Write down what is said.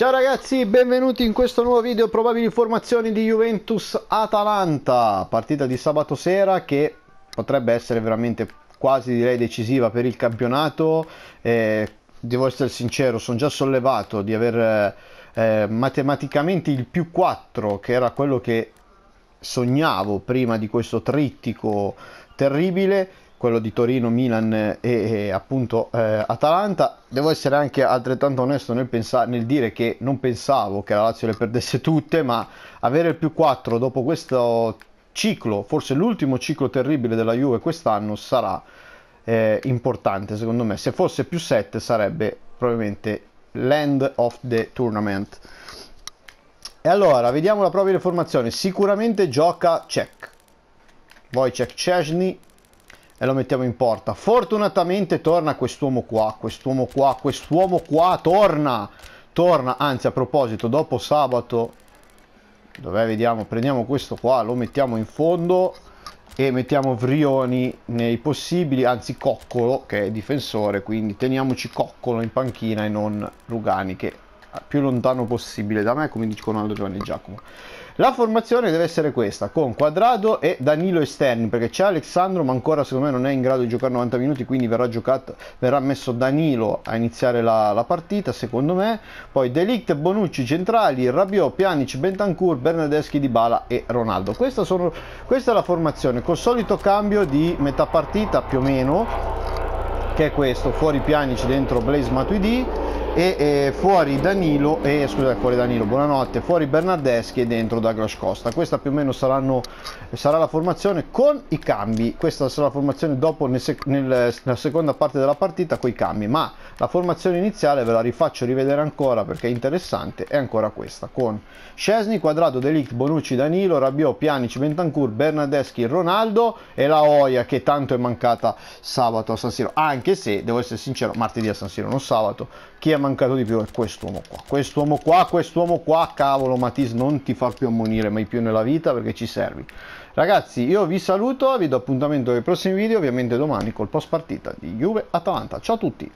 Ciao ragazzi, benvenuti in questo nuovo video probabili informazioni di Juventus-Atalanta, partita di sabato sera che potrebbe essere veramente quasi direi decisiva per il campionato. Eh, devo essere sincero, sono già sollevato di aver eh, matematicamente il più 4, che era quello che sognavo prima di questo trittico terribile quello di Torino, Milan e, e appunto eh, Atalanta. Devo essere anche altrettanto onesto nel, pensa- nel, dire che non pensavo che la Lazio le perdesse tutte, ma avere il più 4 dopo questo ciclo, forse l'ultimo ciclo terribile della Juve quest'anno, sarà eh, importante secondo me. Se fosse più 7 sarebbe probabilmente l'end of the tournament. E allora, vediamo la propria formazione. Sicuramente gioca Cech. Wojciech Cesny, e lo mettiamo in porta. Fortunatamente torna quest'uomo qua, quest'uomo qua, quest'uomo qua, torna! Torna, anzi a proposito, dopo sabato, dov'è vediamo, prendiamo questo qua, lo mettiamo in fondo e mettiamo Vrioni nei possibili, anzi Coccolo che è difensore, quindi teniamoci Coccolo in panchina e non Rugani che più lontano possibile da me, come dicono Aldo Giovanni e Giacomo. La formazione deve essere questa, con Quadrado e Danilo esterni, perché c'è Alessandro, ma ancora secondo me non è in grado di giocare 90 minuti, quindi verrà, giocato, verrà messo Danilo a iniziare la, la partita, secondo me. Poi Delict, Bonucci, Centrali, Rabiot, Pjanic, Bentancur, Bernadeschi, Dybala e Ronaldo. Questa, sono, questa è la formazione, col solito cambio di metà partita più o meno, che è questo, fuori Pjanic, dentro Blaze Matuidi e eh, fuori Danilo e eh, scusa fuori Danilo buonanotte fuori Bernardeschi e dentro Douglas Costa questa più o meno saranno, sarà la formazione con i cambi questa sarà la formazione dopo nel sec nel, nella seconda parte della partita con i cambi ma la formazione iniziale ve la rifaccio rivedere ancora perché è interessante è ancora questa con Scesni, Quadrato, Delict, Bonucci, Danilo, Rabiot, Pianic, Bentancur, Bernardeschi, Ronaldo e la Oia che tanto è mancata sabato a San Siro anche se devo essere sincero martedì a San Siro non sabato chi è mancato di più è quest'uomo qua. Quest'uomo qua, quest'uomo qua, cavolo Matisse, non ti far più ammonire mai più nella vita perché ci servi. Ragazzi, io vi saluto, vi do appuntamento ai prossimi video, ovviamente domani col post partita di Juve-Atalanta. Ciao a tutti!